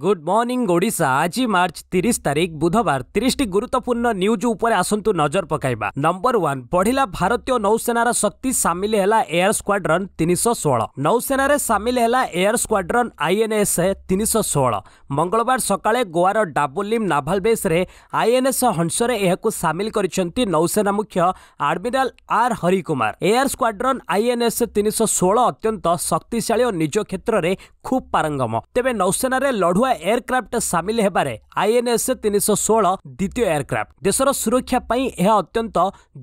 good morning Odisha ଆଜି March ତିରିଶ ତାରିଖ ବୁଧବାର ତିରିଶଟି ଗୁରୁତ୍ୱପୂର୍ଣ୍ଣ ନ୍ୟୁଜ୍ ଉପରେ ଆସନ୍ତୁ ନଜର ପକାଇବା ନମ୍ବର ୱାନ୍ ବଢ଼ିଲା ଭାରତୀୟ ନୌସେନାର ଶକ୍ତି ସାମିଲ ହେଲା ଏୟାର ସ୍କ୍ୱାଡ୍ରନ୍ ତିନିଶହ ଷୋହଳ ନୌସେନାରେ ସାମିଲ ହେଲା ଏୟାର ସ୍କ୍ୱାଡ୍ରନ୍ ଆଇଏନ୍ଏସ୍ ତିନିଶହ ଷୋହଳ ମଙ୍ଗଳବାର ସକାଳେ ଗୋଆର ଡାବୋଲିମ୍ ନାଭାଲ ବେସ୍ରେ ଆଇଏନ୍ଏସ୍ ହଂସରେ ଏହାକୁ ସାମିଲ କରିଛନ୍ତି ନୌସେନା ମୁଖ୍ୟ admiral R Harikumar air squadron INS ତିନିଶହ ଷୋହଳ ଅତ୍ୟନ୍ତ ଶକ୍ତିଶାଳୀ ଓ ନିଜ କ୍ଷେତ୍ରରେ ଖୁବ୍ ପାରଙ୍ଗମ ତେବେ ନୌସେନାରେ ଲଢ଼ୁ ଲଢୁଆ ଏୟାରକ୍ରାଫ୍ଟ ସାମିଲ ହେବାରେ ଆଇଏନ୍ଏସ୍ ତିନିଶହ ଷୋହଳ ଦ୍ୱିତୀୟ ଏୟାରକ୍ରାଫ୍ଟ ଦେଶର ସୁରକ୍ଷା ପାଇଁ ଏହା ଅତ୍ୟନ୍ତ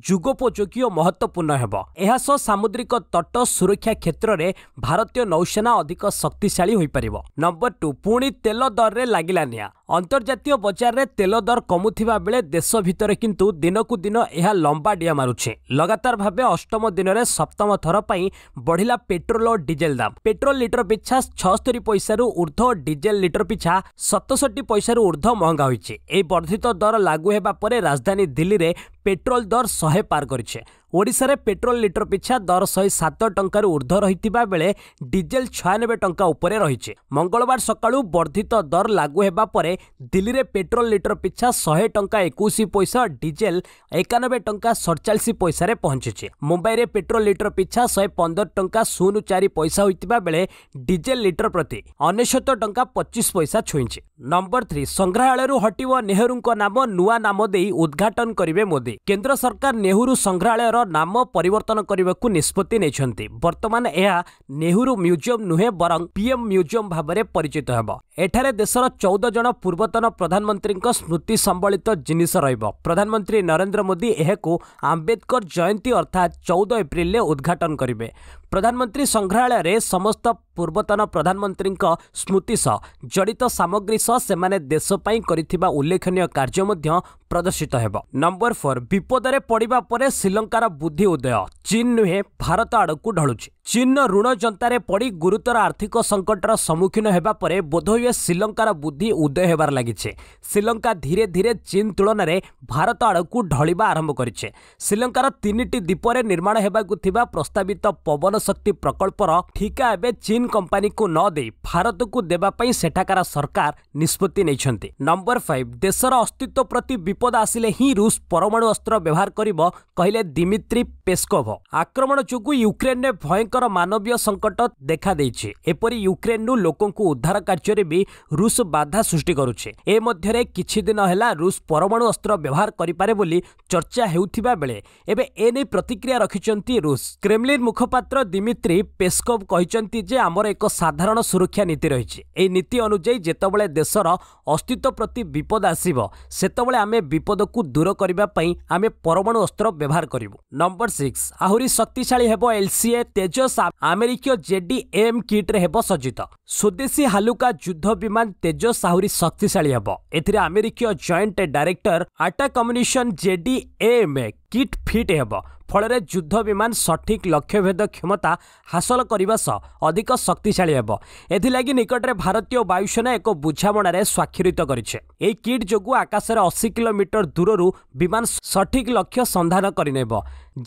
ଯୁଗୋପଯୋଗୀ ଓ ମହତ୍ତ୍ୱପୂର୍ଣ୍ଣ ହେବ ଏହା ସହ ସାମୁଦ୍ରିକ ତଟ ସୁରକ୍ଷା କ୍ଷେତ୍ରରେ ଭାରତୀୟ ନୌସେନା ଅଧିକ ଶକ୍ତିଶାଳୀ ହୋଇପାରିବ ନମ୍ବର ଟୁ ପୁଣି ତେଲ ଦରରେ ଲାଗିଲା ନିଆଁ ଅନ୍ତର୍ଜାତୀୟ ବଜାରରେ ତେଲ ଦର କମୁଥିବା ବେଳେ ଦେଶ ଭିତରେ କିନ୍ତୁ ଦିନକୁ ଦିନ ଏହା ଲମ୍ବା ଡିଆ ମାରୁଛି ଲଗାତାର ଭାବେ ଅଷ୍ଟମ ଦିନରେ ସପ୍ତମ ଥର ପାଇଁ ବଢ଼ିଲା ପେଟ୍ରୋଲ ଓ ଡିଜେଲ ଦାମ ପେଟ୍ରୋଲ ଲିଟର ପିଛା ଛଅସ୍ତରୀ ପଇସାରୁ ଉର୍ଦ୍ଧ୍ୱ ଡିଜେଲ ଲିଟର পিছা 67 পয়সার ঊর্ধ মহंगा হইছে এই বর্ধিত দর লাগু হেবা পরে রাজধানী দিল্লি রে পেট্রোল দর 100 পার করছে ଓଡ଼ିଶାରେ ପେଟ୍ରୋଲ ଲିଟର ପିଛା ଦର ଶହେ ସାତ ଟଙ୍କାରୁ ଉର୍ଦ୍ଧ୍ୱ ରହିଥିବା ବେଳେ ଡିଜେଲ ଛୟାନବେ ଟଙ୍କା ଉପରେ ରହିଛି ମଙ୍ଗଳବାର ସକାଳୁ ବର୍ଦ୍ଧିତ ଦର ଲାଗୁ ହେବା ପରେ ଦିଲ୍ଲୀରେ ପେଟ୍ରୋଲ ଲିଟର ପିଛା ଶହେ ଟଙ୍କା ଏକୋଇଶ ପଇସା ଡିଜେଲ ଏକାନବେ ଟଙ୍କା ସଡ଼ଚାଳିଶ ପଇସାରେ ପହଞ୍ଚିଛି ମୁମ୍ବାଇରେ ପେଟ୍ରୋଲ ଲିଟର ପିଛା ଶହେ ପନ୍ଦର ଟଙ୍କା ଶୂନ ଚାରି ପଇସା ହୋଇଥିବା ବେଳେ ଡିଜେଲ ଲିଟର ପ୍ରତି ଅନେଶ୍ୱତ ଟଙ୍କା ପଚିଶ ପଇସା ଛୁଇଁଛି ନମ୍ବର ଥ୍ରୀ ସଂଗ୍ରହାଳୟରୁ ହଟିବ ନେହେରୁଙ୍କ ନାମ ନୂଆ ନାମ ଦେଇ ଉଦ୍ଘାଟନ କରିବେ ମୋଦି କେନ୍ଦ୍ର ସରକାର ନେହେରୁ ସଂଗ୍ରହାଳୟର ନାମ ପରିବର୍ତ୍ତନ କରିବାକୁ ନିଷ୍ପତ୍ତି ନେଇଛନ୍ତି ବର୍ତ୍ତମାନ ଏହା ନେହେରୁ ମ୍ୟୁଜିୟମ୍ ନୁହେଁ ବରଂ ପିଏମ୍ ମ୍ୟୁଜିୟମ୍ ଭାବରେ ପରିଚିତ ହେବ ଏଠାରେ ଦେଶର ଚଉଦ ଜଣ ପୂର୍ବତନ ପ୍ରଧାନମନ୍ତ୍ରୀଙ୍କ ସ୍ମୃତି ସମ୍ବଳିତ ଜିନିଷ ରହିବ ପ୍ରଧାନମନ୍ତ୍ରୀ ନରେନ୍ଦ୍ର ମୋଦି ଏହାକୁ ଆମ୍ବେଦକର ଜୟନ୍ତୀ ଅର୍ଥାତ୍ ଚଉଦ ଏପ୍ରିଲରେ ଉଦ୍ଘାଟନ କରିବେ ପ୍ରଧାନମନ୍ତ୍ରୀ ସଂଗ୍ରହାଳୟରେ ସମସ୍ତ ପୂର୍ବତନ ପ୍ରଧାନମନ୍ତ୍ରୀଙ୍କ ସ୍ମୃତି ସହ ଜଡ଼ିତ ସାମଗ୍ରୀ ସହ ସେମାନେ ଦେଶ ପାଇଁ କରିଥିବା ଉଲ୍ଲେଖନୀୟ କାର୍ଯ୍ୟ ମଧ୍ୟ ପ୍ରଦର୍ଶିତ ହେବ ନମ୍ବର ଫୋର୍ ବିପଦରେ ପଡ଼ିବା ପରେ ଶ୍ରୀଲଙ୍କାର ବୁଦ୍ଧି ଉଦୟ ଚୀନ୍ ନୁହେଁ ଭାରତ ଆଡ଼କୁ ଢଳୁଛି ଚୀନ୍ର ଋଣ ଜନ୍ତାରେ ପଡ଼ି ଗୁରୁତର ଆର୍ଥିକ ସଙ୍କଟର ସମ୍ମୁଖୀନ ହେବା ପରେ ବୋଧହୁଏ ଶ୍ରୀଲଙ୍କାର ବୁଦ୍ଧି ଉଦୟ ହେବାର ଲାଗିଛି ଶ୍ରୀଲଙ୍କା ଧୀରେ ଧୀରେ ଚୀନ୍ ତୁଳନାରେ ଭାରତ ଆଡ଼କୁ ଢଳିବା ଆରମ୍ଭ କରିଛି ଶ୍ରୀଲଙ୍କାର ତିନିଟି ଦ୍ୱୀପରେ ନିର୍ମାଣ ହେବାକୁ ଥିବା ପ୍ରସ୍ତାବିତ ପବନ ଶକ୍ତି ପ୍ରକଳ୍ପର ଠିକା ଏବେ ଚୀନ୍ କମ୍ପାନୀକୁ ନ ଦେଇ ଭାରତକୁ ଦେବା ପାଇଁ ସେଠାକାର ସରକାର ନିଷ୍ପତ୍ତି ନେଇଛନ୍ତି ନମ୍ବର ଫାଇଭ୍ ଦେଶର ଅସ୍ତିତ୍ୱ ପ୍ରତି ବିପଦ ଆସିଲେ ହିଁ ରୁଷ ପରମାଣୁ ଅସ୍ତ୍ର ବ୍ୟବହାର କରିବ କହିଲେ ଦିମିତ୍ରୀ ପେସ୍କୋଭ ଆକ୍ରମଣ ଯୋଗୁଁ ୟୁକ୍ରେନ୍ରେ ଭୟଙ୍କର ଭୟଙ୍କର ମାନବୀୟ ସଙ୍କଟ ଦେଖାଦେଇଛି ଏପରି ୟୁକ୍ରେନ୍ରୁ ଲୋକଙ୍କୁ ଉଦ୍ଧାର କାର୍ଯ୍ୟରେ ବି ରୁଷ ବାଧା ସୃଷ୍ଟି କରୁଛି ଏ ମଧ୍ୟରେ କିଛି ଦିନ ହେଲା ରୁଷ ପରମାଣୁ ଅସ୍ତ୍ର ବ୍ୟବହାର କରିପାରେ ବୋଲି ଚର୍ଚ୍ଚା ହେଉଥିବା ବେଳେ ଏବେ ଏ ନେଇ ପ୍ରତିକ୍ରିୟା ରଖିଛନ୍ତି ରୁଷ କ୍ରେମଲିନ୍ ମୁଖପାତ୍ର ଦିମିତ୍ରି ପେସ୍କୋଭ କହିଛନ୍ତି ଯେ ଆମର ଏକ ସାଧାରଣ ସୁରକ୍ଷା ନୀତି ରହିଛି ଏହି ନୀତି ଅନୁଯାୟୀ ଯେତେବେଳେ ଦେଶର ଅସ୍ତିତ୍ୱ ପ୍ରତି ବିପଦ ଆସିବ ସେତେବେଳେ ଆମେ ବିପଦକୁ ଦୂର କରିବା ପାଇଁ ଆମେ ପରମାଣୁ ଅସ୍ତ୍ର ବ୍ୟବହାର କରିବୁ ନମ୍ବର ସିକ୍ସ ଆହୁରି ଶକ୍ତିଶାଳୀ ହେବ ଏଲ୍ସିଏ ତେଜ ଆମେରିକୀୟ ଜେଡି ଏମ୍ କିଟ୍ରେ ହେବ ସଜ୍ଜିତ ସ୍ୱଦେଶୀ ହାଲୁକା ଯୁଦ୍ଧ ବିମାନ ତେଜସ୍ ଆହୁରି ଶକ୍ତିଶାଳୀ ହେବ ଏଥିରେ ଆମେରିକୀୟ ଜଏଣ୍ଟ ଡାଇରେକ୍ଟର ଆଟା communication JD M kit fit ହେବ ଫଳରେ ଯୁଦ୍ଧ ବିମାନ ସଠିକ୍ ଲକ୍ଷ୍ୟଭେଦ କ୍ଷମତା ହାସଲ କରିବା ସହ ଅଧିକ ଶକ୍ତିଶାଳୀ ହେବ ଏଥିଲାଗି ନିକଟରେ ଭାରତୀୟ ବାୟୁସେନା ଏକ ବୁଝାମଣାରେ ସ୍ୱାକ୍ଷରିତ କରିଛି ଏହି କିଟ୍ ଯୋଗୁଁ ଆକାଶରେ ଅଶୀ କିଲୋମିଟର ଦୂରରୁ ବିମାନ ସଠିକ୍ ଲକ୍ଷ୍ୟ ସନ୍ଧାନ କରିନେବ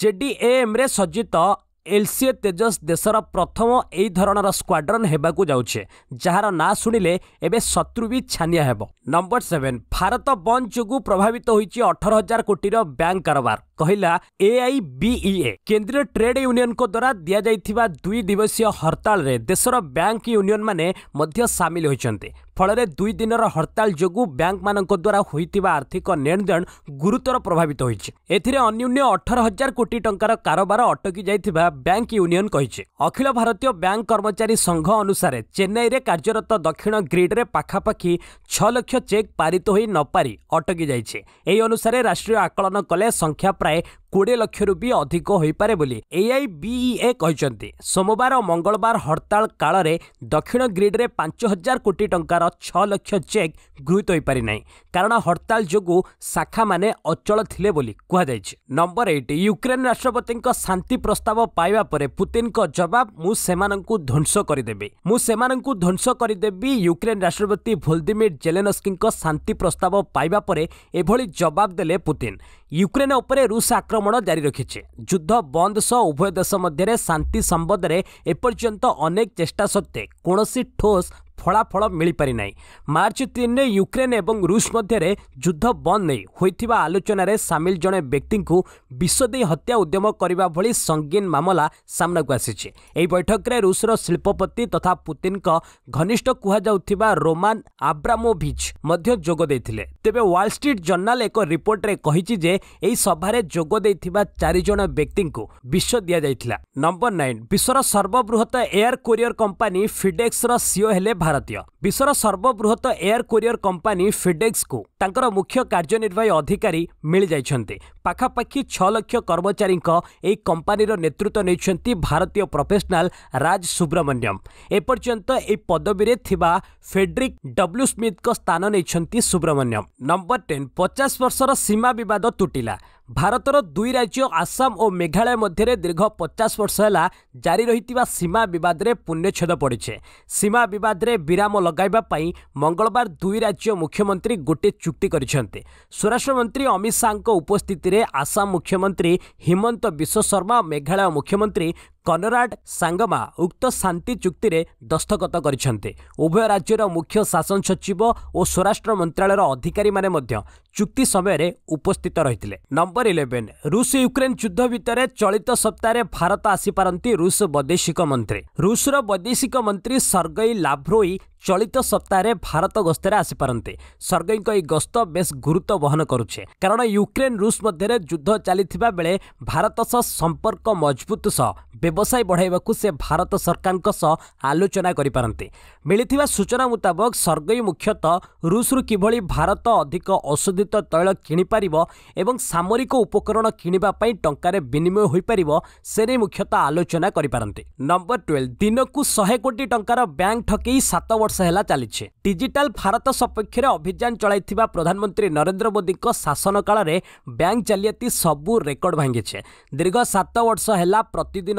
ଜେଡିଏମ୍ରେ ସଜ୍ଜିତ ଏଲ୍ସିଏ ତେଜସ୍ ଦେଶର ପ୍ରଥମ ଏହି ଧରଣର ସ୍କ୍ୱାଡ୍ରନ୍ ହେବାକୁ ଯାଉଛେ ଯାହାର ନାଁ ଶୁଣିଲେ ଏବେ ଶତ୍ରୁ ବି ଛାନିଆ ହେବ ନମ୍ବର ସେଭେନ୍ ଭାରତ ବନ୍ଦ ଯୋଗୁଁ ପ୍ରଭାବିତ ହୋଇଛି ଅଠର ହଜାର କୋଟିର ବ୍ୟାଙ୍କ କାରବାର କହିଲା ଏଆଇବିଇଏ e କେନ୍ଦ୍ରୀୟ ଟ୍ରେଡ୍ ୟୁନିୟନଙ୍କ ଦ୍ୱାରା ଦିଆଯାଇଥିବା ଦୁଇ ଦିବସୀୟ ହରତାଳରେ ଦେଶର ବ୍ୟାଙ୍କ ୟୁନିୟନମାନେ ମଧ୍ୟ ସାମିଲ ହୋଇଛନ୍ତି ଫଳରେ ଦୁଇ ଦିନର ହଡ଼ତାଳ ଯୋଗୁଁ ବ୍ୟାଙ୍କମାନଙ୍କ ଦ୍ୱାରା ହୋଇଥିବା ଆର୍ଥିକ ନେଣଦେଣ ଗୁରୁତର ପ୍ରଭାବିତ ହୋଇଛି ଏଥିରେ ଅନ୍ୟୁନ୍ୟ ଅଠର ହଜାର କୋଟି ଟଙ୍କାର କାରବାର ଅଟକି ଯାଇଥିବା ବ୍ୟାଙ୍କ ୟୁନିୟନ କହିଛି ଅଖିଳ ଭାରତୀୟ ବ୍ୟାଙ୍କ କର୍ମଚାରୀ ସଂଘ ଅନୁସାରେ ଚେନ୍ନାଇରେ କାର୍ଯ୍ୟରତ ଦକ୍ଷିଣ ଗ୍ରିଡ୍ରେ ପାଖାପାଖି ଛଅ ଲକ୍ଷ ଚେକ୍ ପାରିତ ହୋଇ ନପାରି ଅଟକି ଯାଇଛି ଏହି ଅନୁସାରେ ରାଷ୍ଟ୍ରୀୟ ଆକଳନ କଲେ ସଂଖ୍ୟା ପ୍ରାୟ କୋଡ଼ିଏ ଲକ୍ଷରୁ ବି ଅଧିକ ହୋଇପାରେ ବୋଲି ଏଆଇବିଇଏ କହିଛନ୍ତି ସୋମବାର ଓ ମଙ୍ଗଳବାର ହଡ଼ତାଳ କାଳରେ ଦକ୍ଷିଣ ଗ୍ରିଡ଼୍ରେ ପାଞ୍ଚ ହଜାର କୋଟି ଟଙ୍କାର ଛଅ ଲକ୍ଷ ଚେକ୍ ଗୃହୀତ ହୋଇପାରିନାହିଁ କାରଣ ହଡ଼ତାଳ ଯୋଗୁଁ ଶାଖାମାନେ ଅଚଳ ଥିଲେ ବୋଲି କୁହାଯାଇଛି ନମ୍ବର ଏଇଟ୍ ୟୁକ୍ରେନ୍ ରାଷ୍ଟ୍ରପତିଙ୍କ ଶାନ୍ତି ପ୍ରସ୍ତାବ ପାଇବା ପରେ ପୁତିନ୍ଙ୍କ ଜବାବ ମୁଁ ସେମାନଙ୍କୁ ଧ୍ୱଂସ କରିଦେବି ମୁଁ ସେମାନଙ୍କୁ ଧ୍ୱଂସ କରିଦେବି ୟୁକ୍ରେନ୍ ରାଷ୍ଟ୍ରପତି ଭୋଲଦିମିର୍ ଜେଲେନସ୍କିଙ୍କ ଶାନ୍ତି ପ୍ରସ୍ତାବ ପାଇବା ପରେ ଏଭଳି ଜବାବ ଦେଲେ ପୁତିନ୍ ୟୁକ୍ରେନ୍ ଉପରେ ରୁଷ ଆକ୍ରମଣ ଆକ୍ରମଣ ଜାରି ରଖିଛି ଯୁଦ୍ଧ ବନ୍ଦ ସହ ଉଭୟ ଦେଶ ମଧ୍ୟରେ ଶାନ୍ତି ସମ୍ବନ୍ଧରେ ଏପର୍ଯ୍ୟନ୍ତ ଅନେକ ଚେଷ୍ଟା ସତ୍ତ୍ୱେ କୌଣସି ଠୋସ୍ ଫଳାଫଳ ମିଳିପାରିନାହିଁ ମାର୍ଚ୍ଚ ତିନିରେ ୟୁକ୍ରେନ୍ ଏବଂ ରୁଷ ମଧ୍ୟରେ ଯୁଦ୍ଧ ବନ୍ଦ ନେଇ ହୋଇଥିବା ଆଲୋଚନାରେ ସାମିଲ ଜଣେ ବ୍ୟକ୍ତିଙ୍କୁ ବିଷ ଦେଇ ହତ୍ୟା ଉଦ୍ୟମ କରିବା ଭଳି ସଙ୍ଗୀନ ମାମଲା ସାମ୍ନାକୁ ଆସିଛି ଏହି ବୈଠକରେ ରୁଷର ଶିଳ୍ପପତି ତଥା ପୁତିନଙ୍କ ଘନିଷ୍ଠ କୁହାଯାଉଥିବା ରୋମାନ ଆବ୍ରାମୋଭିଚ୍ ମଧ୍ୟ ଯୋଗ ଦେଇଥିଲେ ତେବେ ୱାଲଷ୍ଟ୍ରିଟ୍ ଜର୍ଣ୍ଣାଲ ଏକ ରିପୋର୍ଟରେ କହିଛି ଯେ ଏହି ସଭାରେ ଯୋଗ ଦେଇଥିବା ଚାରିଜଣ ବ୍ୟକ୍ତିଙ୍କୁ ବିଷ ଦିଆଯାଇଥିଲା ନମ୍ବର ନାଇନ୍ ବିଶ୍ୱର ସର୍ବବୃହତ ଏୟାର କୋରିଅର କମ୍ପାନୀ ଫିଡେକ୍ସର ସିଓ ହେଲେ विश्वर सर्वबृहत एयर कोरियर कम्पानी फेड्रेक्सको तर मुख्य अधिकारी कार्यवाह अधिक मिलिन्छ छ लक्ष कर्मचारी कम्पानी र नेतृत्व नै भारतीय प्रफेसन राज सुब्रमण्यम एपन्त पदवी थापा फेड्रिक डब्ल्यु स्मिथको स्थान नै सुब्रमण्यम नम्बर टेन पचास वर्ष र सीमा विवाद तुटिला ଭାରତର ଦୁଇ ରାଜ୍ୟ ଆସାମ ଓ ମେଘାଳୟ ମଧ୍ୟରେ ଦୀର୍ଘ ପଚାଶ ବର୍ଷ ହେଲା ଜାରି ରହିଥିବା ସୀମା ବିବାଦରେ ପୁଣ୍ୟଛେଦ ପଡ଼ିଛେ ସୀମା ବିବାଦରେ ବିରାମ ଲଗାଇବା ପାଇଁ ମଙ୍ଗଳବାର ଦୁଇ ରାଜ୍ୟ ମୁଖ୍ୟମନ୍ତ୍ରୀ ଗୋଟିଏ ଚୁକ୍ତି କରିଛନ୍ତି ସ୍ୱରାଷ୍ଟ୍ରମନ୍ତ୍ରୀ ଅମିତ ଶାହାଙ୍କ ଉପସ୍ଥିତିରେ ଆସାମ ମୁଖ୍ୟମନ୍ତ୍ରୀ ହିମନ୍ତ ବିଶ୍ୱଶର୍ମା ଓ ମେଘାଳୟ ମୁଖ୍ୟମନ୍ତ୍ରୀ କନରାଡ ସାଙ୍ଗମା ଉକ୍ତ ଶାନ୍ତି ଚୁକ୍ତିରେ ଦସ୍ତଖତ କରିଛନ୍ତି ଉଭୟ ରାଜ୍ୟର ମୁଖ୍ୟ ଶାସନ ସଚିବ ଓ ସ୍ୱରାଷ୍ଟ୍ର ମନ୍ତ୍ରଣାଳୟର ଅଧିକାରୀମାନେ ମଧ୍ୟ ଚୁକ୍ତି ସମୟରେ ଉପସ୍ଥିତ ରହିଥିଲେ ନମ୍ବର ଇଲେଭେନ୍ ରୁଷ ୟୁକ୍ରେନ୍ ଯୁଦ୍ଧ ଭିତରେ ଚଳିତ ସପ୍ତାହରେ ଭାରତ ଆସିପାରନ୍ତି ରୁଷ ବୈଦେଶିକ ମନ୍ତ୍ରୀ ରୁଷର ବୈଦେଶିକ ମନ୍ତ୍ରୀ ସର୍ଗୈ ଲାଭ୍ରୋଇ ଚଳିତ ସପ୍ତାହରେ ଭାରତ ଗସ୍ତରେ ଆସିପାରନ୍ତି ସର୍ଗୈଙ୍କ ଏହି ଗସ୍ତ ବେଶ୍ ଗୁରୁତ୍ୱ ବହନ କରୁଛି କାରଣ ୟୁକ୍ରେନ୍ ରୁଷ ମଧ୍ୟରେ ଯୁଦ୍ଧ ଚାଲିଥିବା ବେଳେ ଭାରତ ସହ ସମ୍ପର୍କ ମଜବୁତ ସହ ବ୍ୟବ ବ୍ୟବସାୟ ବଢ଼ାଇବାକୁ ସେ ଭାରତ ସରକାରଙ୍କ ସହ ଆଲୋଚନା କରିପାରନ୍ତି ମିଳିଥିବା ସୂଚନା ମୁତାବକ ସର୍ଗେଇ ମୁଖ୍ୟତଃ ରୁଷରୁ କିଭଳି ଭାରତ ଅଧିକ ଅଶୋଧିତ ତୈଳ କିଣିପାରିବ ଏବଂ ସାମରିକ ଉପକରଣ କିଣିବା ପାଇଁ ଟଙ୍କାରେ ବିନିମୟ ହୋଇପାରିବ ସେ ନେଇ ମୁଖ୍ୟତଃ ଆଲୋଚନା କରିପାରନ୍ତି ନମ୍ବର ଟୁଏଲଭ ଦିନକୁ ଶହେ କୋଟି ଟଙ୍କାର ବ୍ୟାଙ୍କ ଠକେଇ ସାତ ବର୍ଷ ହେଲା ଚାଲିଛି ଡିଜିଟାଲ ଭାରତ ସପକ୍ଷରେ ଅଭିଯାନ ଚଳାଇଥିବା ପ୍ରଧାନମନ୍ତ୍ରୀ ନରେନ୍ଦ୍ର ମୋଦିଙ୍କ ଶାସନ କାଳରେ ବ୍ୟାଙ୍କ ଜାଲିଆତି ସବୁ ରେକର୍ଡ ଭାଙ୍ଗିଛି ଦୀର୍ଘ ସାତ ବର୍ଷ ହେଲା ପ୍ରତିଦିନ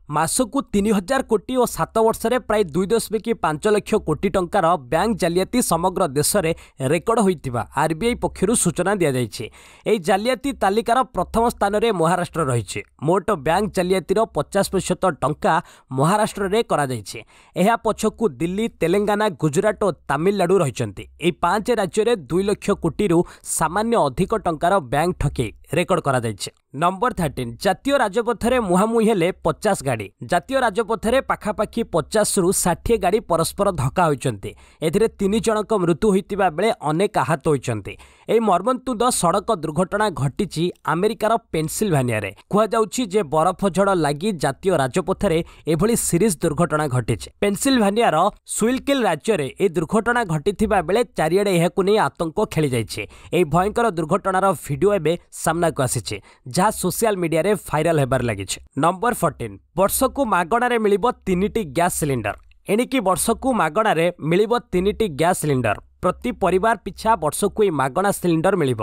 ମାସକୁ ତିନି ହଜାର କୋଟି ଓ ସାତ ବର୍ଷରେ ପ୍ରାୟ ଦୁଇ ଦଶମିକ ପାଞ୍ଚ ଲକ୍ଷ କୋଟି ଟଙ୍କାର ବ୍ୟାଙ୍କ ଜାଲିଆତି ସମଗ୍ର ଦେଶରେ ରେକର୍ଡ ହୋଇଥିବା ଆର୍ବିଆଇ ପକ୍ଷରୁ ସୂଚନା ଦିଆଯାଇଛି ଏହି ଜାଲିଆତି ତାଲିକାର ପ୍ରଥମ ସ୍ଥାନରେ ମହାରାଷ୍ଟ୍ର ରହିଛି ମୋଟ ବ୍ୟାଙ୍କ ଜାଲିଆତିର ପଚାଶ ପ୍ରତିଶତ ଟଙ୍କା ମହାରାଷ୍ଟ୍ରରେ କରାଯାଇଛି ଏହା ପଛକୁ ଦିଲ୍ଲୀ ତେଲେଙ୍ଗାନା ଗୁଜରାଟ ଓ ତାମିଲନାଡୁ ରହିଛନ୍ତି ଏହି ପାଞ୍ଚ ରାଜ୍ୟରେ ଦୁଇ ଲକ୍ଷ କୋଟିରୁ ସାମାନ୍ୟ ଅଧିକ ଟଙ୍କାର ବ୍ୟାଙ୍କ ଠକେଇ ରେକର୍ଡ କରାଯାଇଛି ନମ୍ବର ଥାର୍ଟିନ୍ ଜାତୀୟ ରାଜପଥରେ ମୁହାଁମୁହିଁ ହେଲେ ପଚାଶ ଗାଡ଼ି ଗାଡ଼ି ଜାତୀୟ ରାଜପଥରେ ପାଖାପାଖି ପଚାଶରୁ ଷାଠିଏ ଗାଡ଼ି ପରସ୍ପର ଧକ୍କା ହୋଇଛନ୍ତି ଏଥିରେ ତିନି ଜଣଙ୍କ ମୃତ୍ୟୁ ହୋଇଥିବା ବେଳେ ଅନେକ ଆହତ ହୋଇଛନ୍ତି ଏହି ମର୍ମନ୍ତୁଦ ସଡ଼କ ଦୁର୍ଘଟଣା ଘଟିଛି ଆମେରିକାର ପେନ୍ସିଲଭାନିଆରେ କୁହାଯାଉଛି ଯେ ବରଫ ଝଡ଼ ଲାଗି ଜାତୀୟ ରାଜପଥରେ ଏଭଳି ସିରିଜ୍ ଦୁର୍ଘଟଣା ଘଟିଛି ପେନ୍ସିଲଭାନିଆର ସୁଇଲକିଲ୍ ରାଜ୍ୟରେ ଏହି ଦୁର୍ଘଟଣା ଘଟିଥିବା ବେଳେ ଚାରିଆଡ଼େ ଏହାକୁ ନେଇ ଆତଙ୍କ ଖେଳିଯାଇଛି ଏହି ଭୟଙ୍କର ଦୁର୍ଘଟଣାର ଭିଡ଼ିଓ ଏବେ ସାମ୍ନାକୁ ଆସିଛି ଯାହା ସୋସିଆଲ ମିଡିଆରେ ଭାଇରାଲ ହେବାରେ ଲାଗିଛି ନମ୍ବର ଫର୍ଟିନ୍ ବର୍ଷକୁ ମାଗଣାରେ ମିଳିବ ତିନିଟି ଗ୍ୟାସ୍ ସିଲିଣ୍ଡର ଏଣିକି ବର୍ଷକୁ ମାଗଣାରେ ମିଳିବ ତିନିଟି ଗ୍ୟାସ୍ ସିଲିଣ୍ଡର ପ୍ରତି ପରିବାର ପିଛା ବର୍ଷକୁ ଏହି ମାଗଣା ସିଲିଣ୍ଡର ମିଳିବ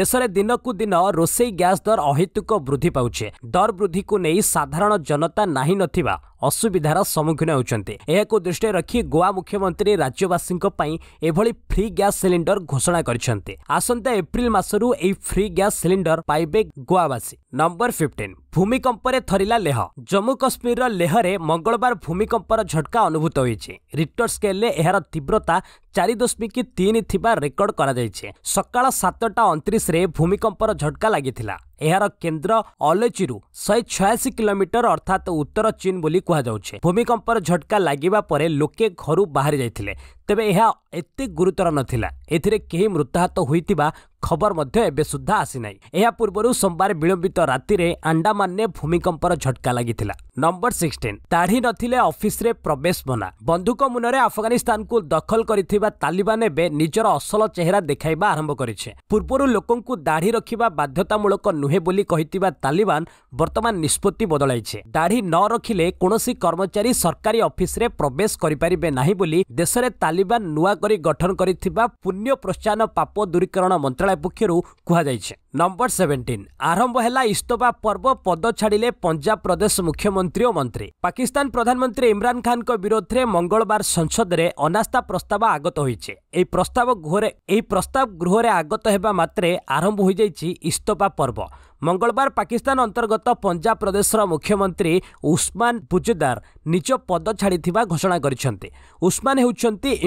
ଦେଶରେ ଦିନକୁ ଦିନ ରୋଷେଇ ଗ୍ୟାସ୍ ଦର ଅହେତୁକ ବୃଦ୍ଧି ପାଉଛି ଦର ବୃଦ୍ଧିକୁ ନେଇ ସାଧାରଣ ଜନତା ନାହିଁ ନଥିବା ଅସୁବିଧାର ସମ୍ମୁଖୀନ ହେଉଛନ୍ତି ଏହାକୁ ଦୃଷ୍ଟିରେ ରଖି ଗୋଆ ମୁଖ୍ୟମନ୍ତ୍ରୀ ରାଜ୍ୟବାସୀଙ୍କ ପାଇଁ ଏଭଳି ଫ୍ରି ଗ୍ୟାସ୍ ସିଲିଣ୍ଡର ଘୋଷଣା କରିଛନ୍ତି ଆସନ୍ତା ଏପ୍ରିଲ ମାସରୁ ଏହି ଫ୍ରି ଗ୍ୟାସ୍ ସିଲିଣ୍ଡର ପାଇବେ ଗୋଆବାସୀ ନମ୍ବର ଫିଫ୍ଟିନ୍ ଭୂମିକମ୍ପରେ ଥରିଲା ଲେହ ଜମ୍ମୁ କାଶ୍ମୀରର ଲେହରେ ମଙ୍ଗଳବାର ଭୂମିକମ୍ପର ଝଟକା ଅନୁଭୂତ ହୋଇଛି ରିଟର ସ୍କେଲରେ ଏହାର ତୀବ୍ରତା ଚାରି ଦଶମିକ ତିନି ଥିବା ରେକର୍ଡ କରାଯାଇଛି ସକାଳ ସାତଟା ଅଣତିରିଶରେ ଭୂମିକମ୍ପର ଝଟକା ଲାଗିଥିଲା ଏହାର କେନ୍ଦ୍ର ଅଲେଚିରୁ ଶହେ ଛୟାଅଶୀ କିଲୋମିଟର ଅର୍ଥାତ୍ ଉତ୍ତର ଚୀନ୍ ବୋଲି କୁହାଯାଉଛି ଭୂମିକମ୍ପର ଝଟକା ଲାଗିବା ପରେ ଲୋକେ ଘରୁ ବାହାରି ଯାଇଥିଲେ ତେବେ ଏହା ଏତେ ଗୁରୁତର ନଥିଲା ଏଥିରେ କେହି ମୃତାହତ ହୋଇଥିବା ଖବର ମଧ୍ୟ ଏବେ ସୁଦ୍ଧା ଆସିନାହିଁ ଏହା ପୂର୍ବରୁ ସୋମବାର ବିଳମ୍ବିତ ରାତିରେ ଆଣ୍ଡାମାନରେ ଭୂମିକମ୍ପର ଝଟକା ଲାଗିଥିଲା ନମ୍ବର ସିକ୍ସଟିନ୍ ତାଢ଼ି ନଥିଲେ ଅଫିସରେ ପ୍ରବେଶ ମନା ବନ୍ଧୁକ ମୁନରେ ଆଫଗାନିସ୍ତାନକୁ ଦଖଲ କରିଥିବା ତାଲିବାନ ଏବେ ନିଜର ଅସଲ ଚେହେରା ଦେଖାଇବା ଆରମ୍ଭ କରିଛି ପୂର୍ବରୁ ଲୋକଙ୍କୁ ଦାଢ଼ି ରଖିବା ବାଧ୍ୟତାମୂଳକ ନୁହେଁ ନୁହେଁ ବୋଲି କହିଥିବା ତାଲିବାନ ବର୍ତ୍ତମାନ ନିଷ୍ପତ୍ତି ବଦଳାଇଛି ଦାଢ଼ି ନ ରଖିଲେ କୌଣସି କର୍ମଚାରୀ ସରକାରୀ ଅଫିସରେ ପ୍ରବେଶ କରିପାରିବେ ନାହିଁ ବୋଲି ଦେଶରେ ତାଲିବାନ ନୂଆ କରି ଗଠନ କରିଥିବା ପୁଣ୍ୟ ପ୍ରୋତ୍ସାହନ ପାପ ଦୂରୀକରଣ ମନ୍ତ୍ରାଳୟ ପକ୍ଷରୁ କୁହାଯାଇଛି ନମ୍ବର ସେଭେଣ୍ଟିନ୍ ଆରମ୍ଭ ହେଲା ଇସ୍ତଫା ପର୍ବ ପଦ ଛାଡ଼ିଲେ ପଞ୍ଜାବ ପ୍ରଦେଶ ମୁଖ୍ୟମନ୍ତ୍ରୀ ଓ ମନ୍ତ୍ରୀ ପାକିସ୍ତାନ ପ୍ରଧାନମନ୍ତ୍ରୀ ଇମ୍ରାନ୍ ଖାନ୍ଙ୍କ ବିରୋଧରେ ମଙ୍ଗଳବାର ସଂସଦରେ ଅନାସ୍ଥା ପ୍ରସ୍ତାବ ଆଗତ ହୋଇଛି ଏହି ପ୍ରସ୍ତାବ ଗୃହରେ ଏହି ପ୍ରସ୍ତାବ ଗୃହରେ ଆଗତ ହେବା ମାତ୍ରେ ଆରମ୍ଭ ହୋଇଯାଇଛି ଇସ୍ତଫା ପର୍ବ मंगलबार पाकिस्तान अन्तर्गत पञ्जा प्रदेश मुख्यमंत्री उस्मान पुचेदार निज पद छाडिति घोषणा गरिन्छ उस्मान हो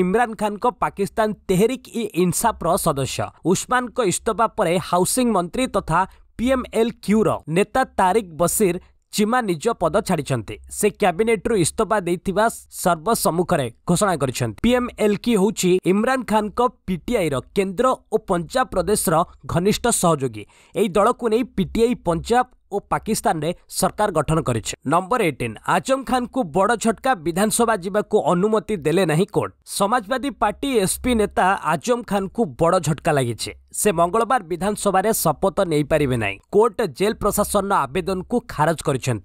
इम्रान् खानको पाकिस्तान तेहरिक इन्साफ र सदस्य उस्मान इस्तफा पर हाउसिङ मन्त्री तथा पिएमएल क्युर नेता तारिक बसिर ଚିମା ନିଜ ପଦ ଛାଡ଼ିଛନ୍ତି ସେ କ୍ୟାବିନେଟ୍ରୁ ଇସ୍ତଫା ଦେଇଥିବା ସର୍ବସମ୍ମୁଖରେ ଘୋଷଣା କରିଛନ୍ତି ପିଏମ୍ ଏଲ୍କି ହେଉଛି ଇମ୍ରାନ୍ ଖାନ୍ଙ୍କ ପିଟିଆଇର କେନ୍ଦ୍ର ଓ ପଞ୍ଜାବ ପ୍ରଦେଶର ଘନିଷ୍ଠ ସହଯୋଗୀ ଏହି ଦଳକୁ ନେଇ ପିଟିଆଇ ପଞ୍ଜାବ ও পাকিস্তানে সরকার গঠন করেছে নম্বর এইটিন আজম খানকু বড় ঝটকা বিধানসভা যা অনুমতি দেলে না কোর্ট সমাজবাদী পার্টি এসপি নেতা আজম খানকু বড় ঝটকা লাগিছে সে মঙ্গলবার বিধানসভার শপথ নেই নেইপারে না কোর্ট জেল প্রশাসন আবেদনকু খারজ করেছেন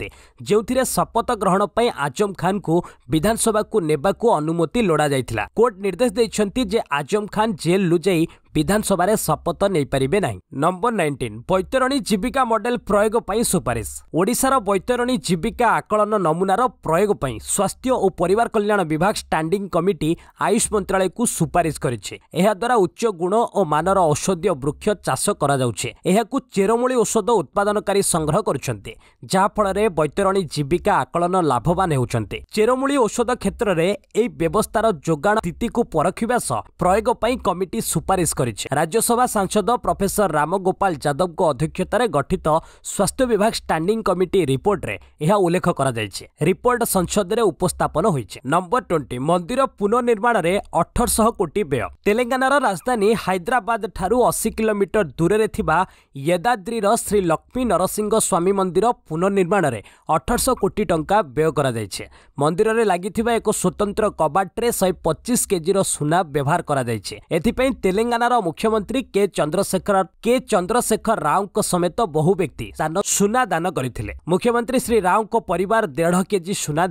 যে শপথ গ্রহণ পাই আজম খানকু বিধানসভাকু নেবাকু অনুমতি লোড়া যাই কোর্ট নির্দেশ দিয়েছেন যে আজম খান জেলু যাই ବିଧାନସଭାରେ ଶପଥ ନେଇପାରିବେ ନାହିଁ ନମ୍ବର ନାଇଣ୍ଟିନ୍ ବୈତରଣୀ ଜୀବିକା ମଡେଲ ପ୍ରୟୋଗ ପାଇଁ ସୁପାରିଶ ଓଡ଼ିଶାର ବୈତରଣୀ ଜୀବିକା ଆକଳନ ନମୁନାର ପ୍ରୟୋଗ ପାଇଁ ସ୍ୱାସ୍ଥ୍ୟ ଓ ପରିବାର କଲ୍ୟାଣ ବିଭାଗ ଷ୍ଟାଣ୍ଡିଂ କମିଟି ଆୟୁଷ ମନ୍ତ୍ରଣାଳୟକୁ ସୁପାରିଶ କରିଛି ଏହାଦ୍ୱାରା ଉଚ୍ଚ ଗୁଣ ଓ ମାନର ଔଷଧୀୟ ବୃକ୍ଷ ଚାଷ କରାଯାଉଛି ଏହାକୁ ଚେରମୂଳି ଔଷଧ ଉତ୍ପାଦନକାରୀ ସଂଗ୍ରହ କରୁଛନ୍ତି ଯାହାଫଳରେ ବୈତରଣୀ ଜୀବିକା ଆକଳନ ଲାଭବାନ ହେଉଛନ୍ତି ଚେରମୂଳି ଔଷଧ କ୍ଷେତ୍ରରେ ଏହି ବ୍ୟବସ୍ଥାର ଯୋଗାଣ ସ୍ଥିତିକୁ ପରଖିବା ସହ ପ୍ରୟୋଗ ପାଇଁ କମିଟି ସୁପାରିଶ କରିଛି ରାଜ୍ୟସଭା ସାଂସଦ ପ୍ରଫେସର ରାମଗୋପାଳ ଯାଦବଙ୍କ ଅଧ୍ୟକ୍ଷତାରେ ଗଠିତ ସ୍ୱାସ୍ଥ୍ୟ ବିଭାଗ ଷ୍ଟାଣ୍ଡିଂ କମିଟି ରିପୋର୍ଟରେ ଏହା ଉଲ୍ଲେଖ କରାଯାଇଛି ରିପୋର୍ଟ ସଂସଦରେ ଉପସ୍ଥାପନ ହୋଇଛି ନମ୍ବର ଟ୍ୱେଣ୍ଟି ମନ୍ଦିର ପୁନଃନିର୍ମାଣରେ ଅଠରଶହ କୋଟି ବ୍ୟୟ ତେଲେଙ୍ଗାନାର ରାଜଧାନୀ ହାଇଦ୍ରାବାଦଠାରୁ ଅଶୀ କିଲୋମିଟର ଦୂରରେ ଥିବା ୟେଦାଦ୍ରିର ଶ୍ରୀ ଲକ୍ଷ୍ମୀ ନରସିଂହ ସ୍ୱାମୀ ମନ୍ଦିର ପୁନଃନିର୍ମାଣରେ ଅଠରଶହ କୋଟି ଟଙ୍କା ବ୍ୟୟ କରାଯାଇଛି ମନ୍ଦିରରେ ଲାଗିଥିବା ଏକ ସ୍ୱତନ୍ତ୍ର କବାଟରେ ଶହେ ପଚିଶ କେଜିର ସୁନା ବ୍ୟବହାର କରାଯାଇଛି ଏଥିପାଇଁ ତେଲେଙ୍ଗାନାର मुख्यमंत्री के चंद्रशेखर के चंद्रशेखर राव समेत बहु व्यक्ति सुना दान कर मुख्यमंत्री श्री राव परेढ़ के जी सुना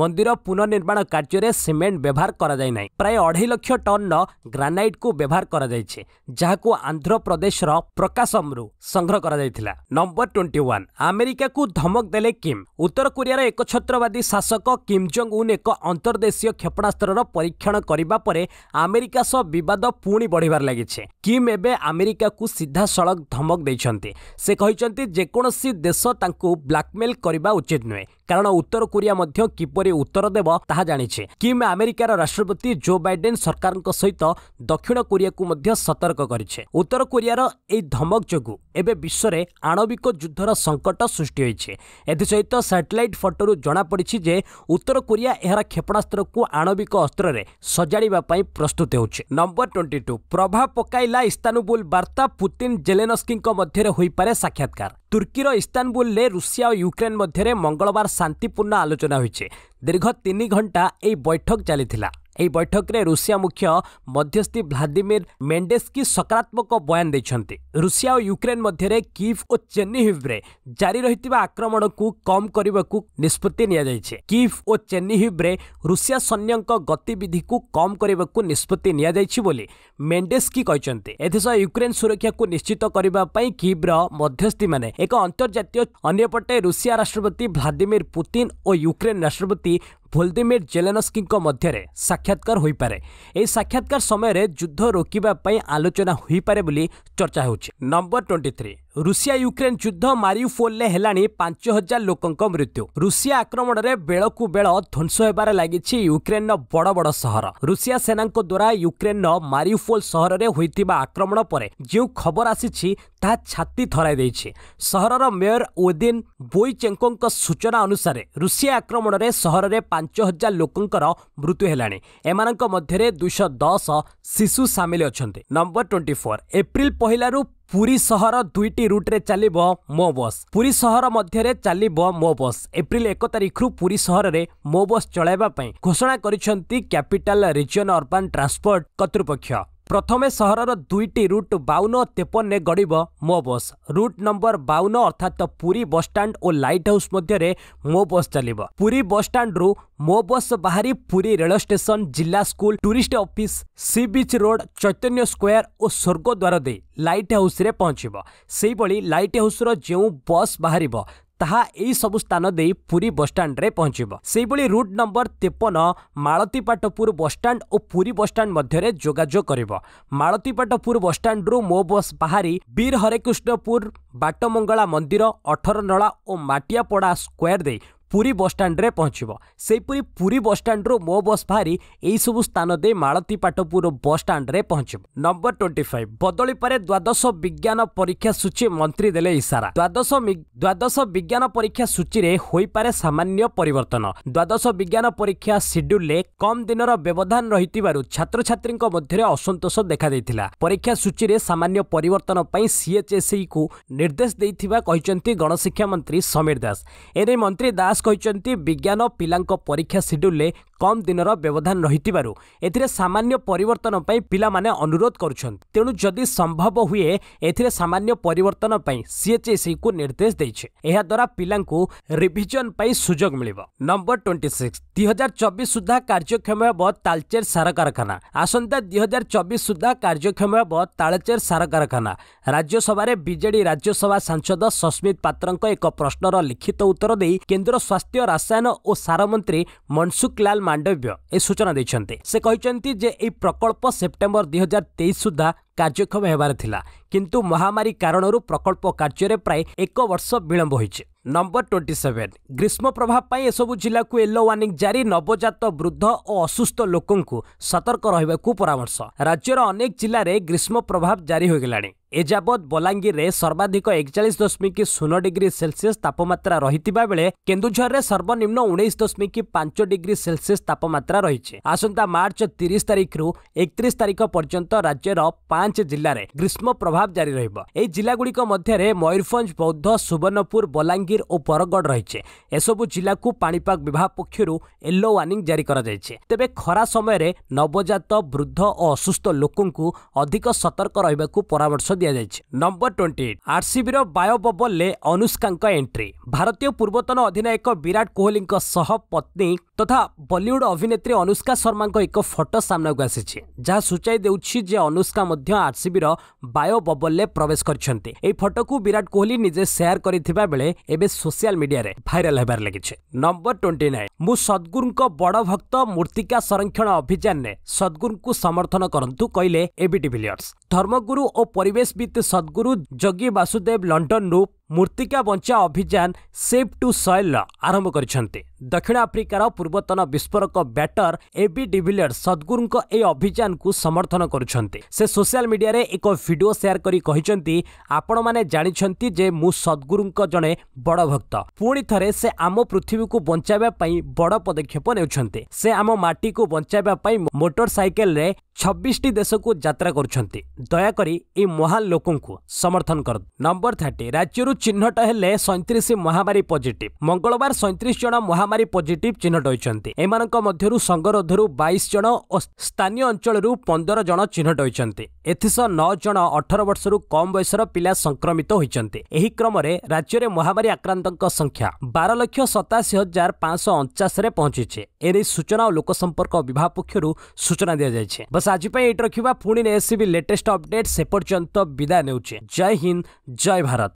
ମନ୍ଦିର ପୁନଃନିର୍ମାଣ କାର୍ଯ୍ୟରେ ସିମେଣ୍ଟ ବ୍ୟବହାର କରାଯାଇନାହିଁ ପ୍ରାୟ ଅଢ଼େଇ ଲକ୍ଷ ଟନ୍ର ଗ୍ରାନାଇଟ୍କୁ ବ୍ୟବହାର କରାଯାଇଛି ଯାହାକୁ ଆନ୍ଧ୍ରପ୍ରଦେଶର ପ୍ରକାଶମ୍ରୁ ସଂଗ୍ରହ କରାଯାଇଥିଲା ନମ୍ବର ଟ୍ୱେଣ୍ଟି ୱାନ୍ ଆମେରିକାକୁ ଧମକ ଦେଲେ କିମ୍ ଉତ୍ତର କୋରିଆର ଏକଛତ୍ରବାଦୀ ଶାସକ କିମ୍ ଜଙ୍ଗ ଉନ୍ ଏକ ଅନ୍ତର୍ଦ୍ଦେଶୀୟ କ୍ଷେପଣାସ୍ତ୍ରର ପରୀକ୍ଷଣ କରିବା ପରେ ଆମେରିକା ସହ ବିବାଦ ପୁଣି ବଢ଼ିବାର ଲାଗିଛି କିମ୍ ଏବେ ଆମେରିକାକୁ ସିଧାସଳଖ ଧମକ ଦେଇଛନ୍ତି ସେ କହିଛନ୍ତି ଯେକୌଣସି ଦେଶ ତାଙ୍କୁ ବ୍ଲାକମେଲ୍ କରିବା ଉଚିତ ନୁହେଁ କାରଣ ଉତ୍ତର କୋରିଆ ମଧ୍ୟ କିପରି ଉତ୍ତର ଦେବ ତାହା ଜାଣିଛି କିମ୍ ଆମେରିକାର ରାଷ୍ଟ୍ରପତି ଜୋ ବାଇଡେନ୍ ସରକାରଙ୍କ ସହିତ ଦକ୍ଷିଣ କୋରିଆକୁ ମଧ୍ୟ ସତର୍କ କରିଛି ଉତ୍ତର କୋରିଆର ଏହି ଧମକ ଯୋଗୁଁ ଏବେ ବିଶ୍ୱରେ ଆଣବିକ ଯୁଦ୍ଧର ସଙ୍କଟ ସୃଷ୍ଟି ହୋଇଛି ଏଥିସହିତ ସାଟେଲାଇଟ୍ ଫଟୋରୁ ଜଣାପଡ଼ିଛି ଯେ ଉତ୍ତର କୋରିଆ ଏହାର କ୍ଷେପଣାସ୍ତ୍ରକୁ ଆଣବିକ ଅସ୍ତ୍ରରେ ସଜାଡ଼ିବା ପାଇଁ ପ୍ରସ୍ତୁତ ହେଉଛି ନମ୍ବର ଟ୍ୱେଣ୍ଟି ଟୁ ପ୍ରଭାବ ପକାଇଲା ଇସ୍ତାନୁବୁଲ ବାର୍ତ୍ତା ପୁତିନ୍ ଜେଲେନସ୍କିଙ୍କ ମଧ୍ୟରେ ହୋଇପାରେ ସାକ୍ଷାତକାର ତୁର୍କୀର ଇସ୍ତାନବୁଲରେ ରୁଷିଆ ଓ ୟୁକ୍ରେନ୍ ମଧ୍ୟରେ ମଙ୍ଗଳବାର ଶାନ୍ତିପୂର୍ଣ୍ଣ ଆଲୋଚନା ହୋଇଛି ଦୀର୍ଘ ତିନି ଘଣ୍ଟା ଏହି ବୈଠକ ଚାଲିଥିଲା ଏହି ବୈଠକରେ ରୁଷିଆ ମୁଖ୍ୟ ମଧ୍ୟସ୍ଥି ଭ୍ଲାଦିମିର୍ ମେଣ୍ଡେସ୍କି ସକାରାତ୍ମକ ବୟାନ ଦେଇଛନ୍ତି ରୁଷିଆ ଓ ୟୁକ୍ରେନ୍ ମଧ୍ୟରେ କିଭ୍ ଓ ଚେନିହିଭ୍ରେ ଜାରି ରହିଥିବା ଆକ୍ରମଣକୁ କମ୍ କରିବାକୁ ନିଷ୍ପତ୍ତି ନିଆଯାଇଛି କିଫ୍ ଓ ଚେନିହିଭ୍ରେ ରୁଷିଆ ସୈନ୍ୟଙ୍କ ଗତିବିଧିକୁ କମ୍ କରିବାକୁ ନିଷ୍ପତ୍ତି ନିଆଯାଇଛି ବୋଲି ମେଣ୍ଡେସ୍କି କହିଛନ୍ତି ଏଥିସହ ୟୁକ୍ରେନ୍ ସୁରକ୍ଷାକୁ ନିଶ୍ଚିତ କରିବା ପାଇଁ କିଭ୍ର ମଧ୍ୟସ୍ଥିମାନେ ଏକ ଅନ୍ତର୍ଜାତୀୟ ଅନ୍ୟପଟେ ରୁଷିଆ ରାଷ୍ଟ୍ରପତି ଭ୍ଲାଦିମିର୍ ପୁତିନ୍ ଓ ୟୁକ୍ରେନ୍ ରାଷ୍ଟ୍ରପତି ଭୋଲଦିମିର୍ ଜେଲେନସ୍କିଙ୍କ ମଧ୍ୟରେ ସାକ୍ଷାତକାର ହୋଇପାରେ ଏହି ସାକ୍ଷାତକାର ସମୟରେ ଯୁଦ୍ଧ ରୋକିବା ପାଇଁ ଆଲୋଚନା ହୋଇପାରେ ବୋଲି ଚର୍ଚ୍ଚା ହେଉଛି number twenty three Russia Ukraine ଯୁଦ୍ଧ ମାରିଉପୋଲ୍ରେ ହେଲାଣି ପାଞ୍ଚ ହଜାର ଲୋକଙ୍କ ମୃତ୍ୟୁ ରୁଷିଆ ଆକ୍ରମଣରେ ବେଳକୁ ବେଳ ଧ୍ୱଂସ ହେବାରେ ଲାଗିଛି ୟୁକ୍ରେନ୍ର ବଡ଼ ବଡ଼ ସହର ରୁଷିଆ ସେନାଙ୍କ ଦ୍ୱାରା ୟୁକ୍ରେନ୍ର ମାରିଉପୋଲ୍ ସହରରେ ହୋଇଥିବା ଆକ୍ରମଣ ପରେ ଯେଉଁ ଖବର ଆସିଛି ତାହା ଛାତି ଥରାଇ ଦେଇଛି ସହରର ମେୟର ଓଦିନ ବୋଇଚେଙ୍କୋଙ୍କ ସୂଚନା ଅନୁସାରେ ରୁଷିଆ ଆକ୍ରମଣରେ ସହରରେ ପାଞ୍ଚ ହଜାର ଲୋକଙ୍କର ମୃତ୍ୟୁ ହେଲାଣି ଏମାନଙ୍କ ମଧ୍ୟରେ ଦୁଇଶହ ଦଶ ଶିଶୁ ସାମିଲ ଅଛନ୍ତି ନମ୍ବର ଟ୍ୱେଣ୍ଟି ଫୋର୍ ଏପ୍ରିଲ ପହିଲାରୁ ପୁରୀ ସହର ଦୁଇଟି ରୁଟ୍ରେ ଚାଲିବ ମୋ ବସ୍ ପୁରୀ ସହର ମଧ୍ୟରେ ଚାଲିବ ମୋ ବସ୍ ଏପ୍ରିଲ ଏକ ତାରିଖରୁ ପୁରୀ ସହରରେ ମୋ ବସ୍ ଚଳାଇବା ପାଇଁ ଘୋଷଣା କରିଛନ୍ତି କ୍ୟାପିଟାଲ ରିଜିଅନ୍ ଅର୍ବାନ୍ ଟ୍ରାନ୍ସପୋର୍ଟ କର୍ତ୍ତୃପକ୍ଷ ପ୍ରଥମେ ସହରର ଦୁଇଟି ରୁଟ୍ ବାଉନ ଓ ତେପନରେ ଗଡ଼ିବ ମୋ ବସ୍ ରୁଟ୍ ନମ୍ବର ବାଉନ ଅର୍ଥାତ୍ ପୁରୀ ବସ୍ଷ୍ଟାଣ୍ଡ ଓ ଲାଇଟ୍ ହାଉସ୍ ମଧ୍ୟରେ ମୋ ବସ୍ ଚାଲିବ ପୁରୀ ବସ୍ଷ୍ଟାଣ୍ଡରୁ ମୋ ବସ୍ ବାହାରି ପୁରୀ ରେଳ ଷ୍ଟେସନ ଜିଲ୍ଲା school tourist office sea beach road Chaitanya square ଓ ସ୍ୱର୍ଗଦ୍ୱାର ଦେଇ ଲାଇଟ୍ ହାଉସ୍ରେ ପହଞ୍ଚିବ ସେହିଭଳି ଲାଇଟ୍ ହାଉସ୍ର ଯେଉଁ ବସ୍ ବାହାରିବ ତାହା ଏହି ସବୁ ସ୍ଥାନ ଦେଇ ପୁରୀ ବସ୍ଷ୍ଟାଣ୍ଡରେ ପହଞ୍ଚିବ ସେହିଭଳି ରୁଟ୍ ନମ୍ବର ତେପନ ମାଳତୀପାଟପୁର ବସ୍ଷ୍ଟାଣ୍ଡ ଓ ପୁରୀ ବସ୍ଷ୍ଟାଣ୍ଡ ମଧ୍ୟରେ ଯୋଗାଯୋଗ କରିବ ମାଳତୀପାଟପୁର ବସ୍ଷ୍ଟାଣ୍ଡରୁ ମୋ ବସ୍ ବାହାରି ବୀର ହରେକୃଷ୍ଣପୁର ବାଟମଙ୍ଗଳା ମନ୍ଦିର ଅଠରନଳା ଓ ମାଟିଆପଡ଼ା ସ୍କୋୟାର ଦେଇ ପୁରୀ ବସ୍ଷ୍ଟାଣ୍ଡରେ ପହଞ୍ଚିବ ସେହିପରି ପୁରୀ ବସ୍ଷ୍ଟାଣ୍ଡରୁ ମୋ ବସ୍ ବାହାରି ଏହିସବୁ ସ୍ଥାନ ଦେଇ ମାଳତୀ ପାଟପୁର ବସ୍ଷ୍ଟାଣ୍ଡରେ ପହଞ୍ଚିବ ନମ୍ବର ଟ୍ୱେଣ୍ଟି ଫାଇଭ୍ ବଦଳି ପରେ ଦ୍ୱାଦଶ ବିଜ୍ଞାନ ପରୀକ୍ଷା ସୂଚୀ ମନ୍ତ୍ରୀ ଦେଲେ ଇସାରା ଦ୍ୱାଦଶ ଦ୍ୱାଦଶ ବିଜ୍ଞାନ ପରୀକ୍ଷା ସୂଚୀରେ ହୋଇପାରେ ସାମାନ୍ୟ ପରିବର୍ତ୍ତନ ଦ୍ୱାଦଶ ବିଜ୍ଞାନ ପରୀକ୍ଷା ସିଡ୍ୟୁଲ୍ରେ କମ୍ ଦିନର ବ୍ୟବଧାନ ରହିଥିବାରୁ ଛାତ୍ରଛାତ୍ରୀଙ୍କ ମଧ୍ୟରେ ଅସନ୍ତୋଷ ଦେଖାଦେଇଥିଲା ପରୀକ୍ଷା ସୂଚୀରେ ସାମାନ୍ୟ ପରିବର୍ତ୍ତନ ପାଇଁ ସିଏଚ୍ଏସ୍ଇକୁ e ନିର୍ଦ୍ଦେଶ ଦେଇଥିବା କହିଛନ୍ତି ଗଣଶିକ୍ଷା ମନ୍ତ୍ରୀ ସମୀର ଦାସ ଏନେଇ ମନ୍ତ୍ରୀ ଦାସ କହିଛନ୍ତି ବିଜ୍ଞାନ ପିଲାଙ୍କ ପରୀକ୍ଷା ସିଡ୍ୟୁଲ୍ରେ କମ୍ ଦିନର ବ୍ୟବଧାନ ରହିଥିବାରୁ ଏଥିରେ ସାମାନ୍ୟ ପରିବର୍ତ୍ତନ ପାଇଁ ପିଲାମାନେ ଅନୁରୋଧ କରୁଛନ୍ତି ତେଣୁ ଯଦି ସମ୍ଭବ ହୁଏ ଏଥିରେ ସାମାନ୍ୟ ପରିବର୍ତ୍ତନ ପାଇଁ ସିଏଚ୍ଏସ୍ଇକୁ ନିର୍ଦ୍ଦେଶ ଦେଇଛି ଏହାଦ୍ୱାରା ପିଲାଙ୍କୁ ରିଭିଜନ ପାଇଁ ସୁଯୋଗ ମିଳିବ ନମ୍ବର ଟ୍ୱେଣ୍ଟି ସିକ୍ସ ଦୁଇହଜାର ଚବିଶ ସୁଦ୍ଧା କାର୍ଯ୍ୟକ୍ଷମ ହେବ ତାଳଚେର ସାର କାରଖାନା ଆସନ୍ତା ଦୁଇହଜାର ଚବିଶ ସୁଦ୍ଧା କାର୍ଯ୍ୟକ୍ଷମ ହେବ ତାଳଚେର ସାର କାରଖାନା ରାଜ୍ୟସଭାରେ ବିଜେଡି ରାଜ୍ୟସଭା ସାଂସଦ ସସ୍ମିତ ପାତ୍ରଙ୍କ ଏକ ପ୍ରଶ୍ନର ଲିଖିତ ଉତ୍ତର ଦେଇ କେନ୍ଦ୍ର ସ୍ୱାସ୍ଥ୍ୟ ରାସାୟନ ଓ ସାର ମନ୍ତ୍ରୀ ମନସୁଖ ଲାଲ ମାଣ୍ଡବ୍ୟ ଏ ସୂଚନା ଦେଇଛନ୍ତି ସେ କହିଛନ୍ତି ଯେ ଏହି ପ୍ରକଳ୍ପ ସେପ୍ଟେମ୍ବର ଦୁଇ ହଜାର ତେଇଶ ସୁଦ୍ଧା କାର୍ଯ୍ୟକ୍ଷମ ହେବାର ଥିଲା କିନ୍ତୁ ମହାମାରୀ କାରଣରୁ ପ୍ରକଳ୍ପ କାର୍ଯ୍ୟରେ ପ୍ରାୟ ଏକ ବର୍ଷ ବିଳମ୍ବ ହୋଇଛି নম্বর টোয়েন্টি সেভেন গ্রীষ্ম প্রভাব পাই এসবু জেলাকু ইয়েলো ওয়ার্নিং জারি নবজাত বৃদ্ধ ও অসুস্থ লোকঙ্ সতর্ক রহবাকু পরামর্শ রাজ্যর অনেক জেলার গ্রীষ্ম প্রভাব জারি হয়ে গেলা এযাবৎ বলাঙ্গীরে সর্বাধিক একচাশ দশমিক শূন্য ডিগ্রি সেলসিয়াস তাপমাত্রা রহিবা বেড়ে কেন্দুঝরের সর্বনিম্ন উনিশ দশমিক পাঁচ ডিগ্রি সেলসিয়াস তাপমাত্রা রয়েছে আসন্তা মার্চ তিরিশ তারিখর একত্রিশ তারিখ পর্যন্ত রাজ্যের পাঁচ জেলার গ্রীষ্ম প্রভাব জারি রহব এই জেলাগুড়ি মধ্যে ময়ূরভঞ্জ বৌদ্ধ সুবর্ণপুর বলাঙ্গীর ବଲାଙ୍ଗୀର ଓ ବରଗଡ଼ ରହିଛି ଏସବୁ ଜିଲ୍ଲାକୁ ପାଣିପାଗ ବିଭାଗ ପକ୍ଷରୁ ୟେଲୋ ୱାର୍ଣ୍ଣିଂ ଜାରି କରାଯାଇଛି ତେବେ ଖରା ସମୟରେ ନବଜାତ ବୃଦ୍ଧ ଓ ଅସୁସ୍ଥ ଲୋକଙ୍କୁ ଅଧିକ ସତର୍କ ରହିବାକୁ ପରାମର୍ଶ ଦିଆଯାଇଛି ନମ୍ବର ଟ୍ୱେଣ୍ଟି ଏଇଟ୍ ଆର୍ସିବିର ବାୟୋ ବବଲରେ ଅନୁଷ୍କାଙ୍କ ଏଣ୍ଟ୍ରି ଭାରତୀୟ ପୂର୍ବତନ ଅଧିନାୟକ ବିରାଟ କୋହଲିଙ୍କ ସହ ପତ୍ନୀ ତଥା ବଲିଉଡ ଅଭିନେତ୍ରୀ ଅନୁଷ୍କା ଶର୍ମାଙ୍କ ଏକ ଫଟୋ ସାମ୍ନାକୁ ଆସିଛି ଯାହା ସୂଚାଇ ଦେଉଛି ଯେ ଅନୁଷ୍କା ମଧ୍ୟ ଆର୍ସିବିର ବାୟୋ ବବଲରେ ପ୍ରବେଶ କରିଛନ୍ତି ଏହି ଫଟୋକୁ ବିରାଟ କୋହଲି ନିଜେ ସେୟାର କରିଥିବା ବେଳେ ଏବେ ସୋସିଆଲ ମିଡିଆରେ ଭାଇରାଲ ହେବାରେ ଲାଗିଛି ନମ୍ବର ଟ୍ୱେଣ୍ଟି ନାଇନ୍ ମୁଁ ସଦ୍ଗୁରୁଙ୍କ ବଡ଼ ଭକ୍ତ ମୂର୍ତ୍ତିକା ସଂରକ୍ଷଣ ଅଭିଯାନରେ ସଦ୍ଗୁରୁଙ୍କୁ ସମର୍ଥନ କରନ୍ତୁ କହିଲେ ଏବିଟି ଭିଲିୟର୍ସ ଧର୍ମଗୁରୁ ଓ ପରିବେଶବିତ୍ ସଦ୍ଗୁରୁ ଯୋଗୀ ବାସୁଦେବ ଲଣ୍ଡନରୁ ମୃତ୍ତିକା ବଞ୍ଚା ଅଭିଯାନ ସେଭ୍ ଟୁ ସଏଲ୍ର ଆରମ୍ଭ କରିଛନ୍ତି ଦକ୍ଷିଣ ଆଫ୍ରିକାର ପୂର୍ବତନ ବିସ୍ଫୋରକ ବ୍ୟାଟର ଏବି ଡିଭିଲିୟର୍ ସଦ୍ଗୁରୁଙ୍କ ଏହି ଅଭିଯାନକୁ ସମର୍ଥନ କରୁଛନ୍ତି ସେ ସୋସିଆଲ୍ ମିଡିଆରେ ଏକ ଭିଡ଼ିଓ ସେୟାର କରି କହିଛନ୍ତି ଆପଣମାନେ ଜାଣିଛନ୍ତି ଯେ ମୁଁ ସଦ୍ଗୁରୁଙ୍କ ଜଣେ ବଡ଼ ଭକ୍ତ ପୁଣି ଥରେ ସେ ଆମ ପୃଥିବୀକୁ ବଞ୍ଚାଇବା ପାଇଁ ବଡ଼ ପଦକ୍ଷେପ ନେଉଛନ୍ତି ସେ ଆମ ମାଟିକୁ ବଞ୍ଚାଇବା ପାଇଁ ମୋଟର ସାଇକେଲରେ ଛବିଶଟି ଦେଶକୁ ଯାତ୍ରା କରୁଛନ୍ତି ଦୟାକରି ଏହି ମହାନ ଲୋକଙ୍କୁ ସମର୍ଥନ କରନ୍ତୁ ନମ୍ବର ଥାର୍ଟି ରାଜ୍ୟରୁ ଚିହ୍ନଟ ହେଲେ ସଇଁତିରିଶ ମହାମାରୀ ପଜିଟିଭ ମଙ୍ଗଳବାର ସଇଁତିରିଶ ଜଣ ମହାମାରୀ ପଜିଟିଭ ଚିହ୍ନଟ ହୋଇଛନ୍ତି ଏମାନଙ୍କ ମଧ୍ୟରୁ ସଙ୍ଗରୋଧରୁ ବାଇଶ ଜଣ ଓ ସ୍ଥାନୀୟ ଅଞ୍ଚଳରୁ ପନ୍ଦର ଜଣ ଚିହ୍ନଟ ହୋଇଛନ୍ତି ଏଥିସହ ନଅ ଜଣ ଅଠର ବର୍ଷରୁ କମ୍ ବୟସର ପିଲା ସଂକ୍ରମିତ ହୋଇଛନ୍ତି ଏହି କ୍ରମରେ ରାଜ୍ୟରେ ମହାମାରୀ ଆକ୍ରାନ୍ତଙ୍କ ସଂଖ୍ୟା ବାର ଲକ୍ଷ ସତାଅଶୀ ହଜାର ପାଞ୍ଚଶହ ଅଣଚାଶରେ ପହଞ୍ଚିଛି ଏ ନେଇ ସୂଚନା ଓ ଲୋକସମ୍ପର୍କ ବିଭାଗ ପକ୍ଷରୁ ସୂଚନା ଦିଆଯାଇଛି बस आज रखा पुणी एससीबी लेटेस्ट अपडेट से पर्यंत विदा ने जय हिंद जय भारत